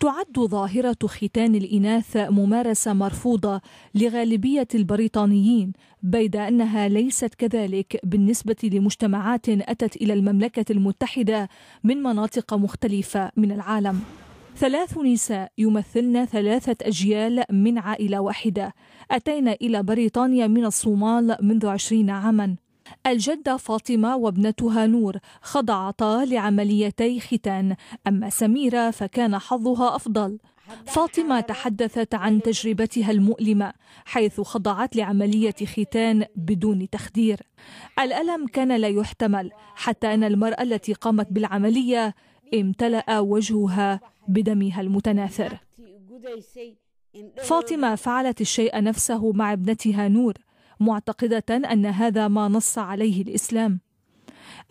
تعد ظاهرة ختان الإناث ممارسة مرفوضة لغالبية البريطانيين بيد أنها ليست كذلك بالنسبة لمجتمعات أتت إلى المملكة المتحدة من مناطق مختلفة من العالم ثلاث نساء يمثلن ثلاثة أجيال من عائلة واحدة أتينا إلى بريطانيا من الصومال منذ عشرين عاماً الجدة فاطمة وابنتها نور خضعتا لعمليتي ختان أما سميرة فكان حظها أفضل فاطمة تحدثت عن تجربتها المؤلمة حيث خضعت لعملية ختان بدون تخدير الألم كان لا يحتمل حتى أن المرأة التي قامت بالعملية امتلأ وجهها بدمها المتناثر فاطمة فعلت الشيء نفسه مع ابنتها نور معتقدة أن هذا ما نص عليه الإسلام.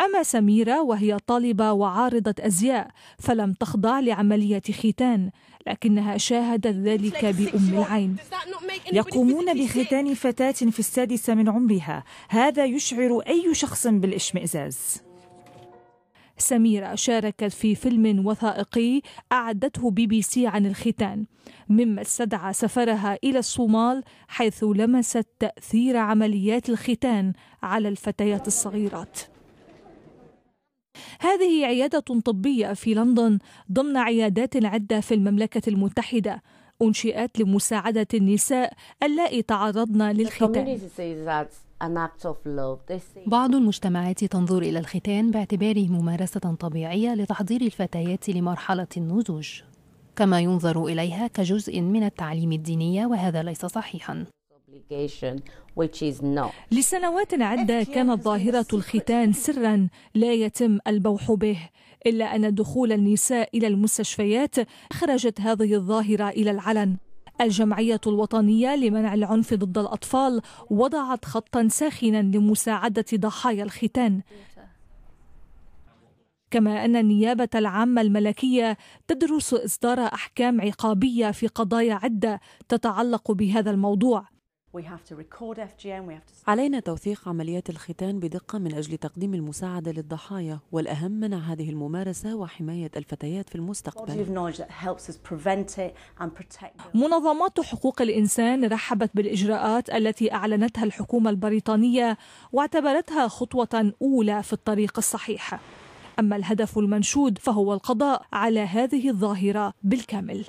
أما سميرة وهي طالبة وعارضة أزياء فلم تخضع لعملية ختان لكنها شاهدت ذلك بأم العين يقومون بختان فتاة في السادسة من عمرها هذا يشعر أي شخص بالإشمئزاز سميرة شاركت في فيلم وثائقي أعدته بي بي سي عن الختان مما استدعى سفرها إلى الصومال حيث لمست تأثير عمليات الختان على الفتيات الصغيرات هذه عيادة طبية في لندن ضمن عيادات عدة في المملكة المتحدة أنشئت لمساعدة النساء اللائي تعرضن للختان. بعض المجتمعات تنظر إلى الختان باعتباره ممارسة طبيعية لتحضير الفتيات لمرحلة النضوج كما ينظر إليها كجزء من التعليم الدينية وهذا ليس صحيحا لسنوات عدة كانت ظاهرة الختان سرا لا يتم البوح به إلا أن دخول النساء إلى المستشفيات خرجت هذه الظاهرة إلى العلن الجمعية الوطنية لمنع العنف ضد الأطفال وضعت خطا ساخنا لمساعدة ضحايا الختان كما أن النيابة العامة الملكية تدرس إصدار أحكام عقابية في قضايا عدة تتعلق بهذا الموضوع علينا توثيق عمليات الختان بدقة من أجل تقديم المساعدة للضحايا والأهم منع هذه الممارسة وحماية الفتيات في المستقبل منظمات حقوق الإنسان رحبت بالإجراءات التي أعلنتها الحكومة البريطانية واعتبرتها خطوة أولى في الطريق الصحيح أما الهدف المنشود فهو القضاء على هذه الظاهرة بالكامل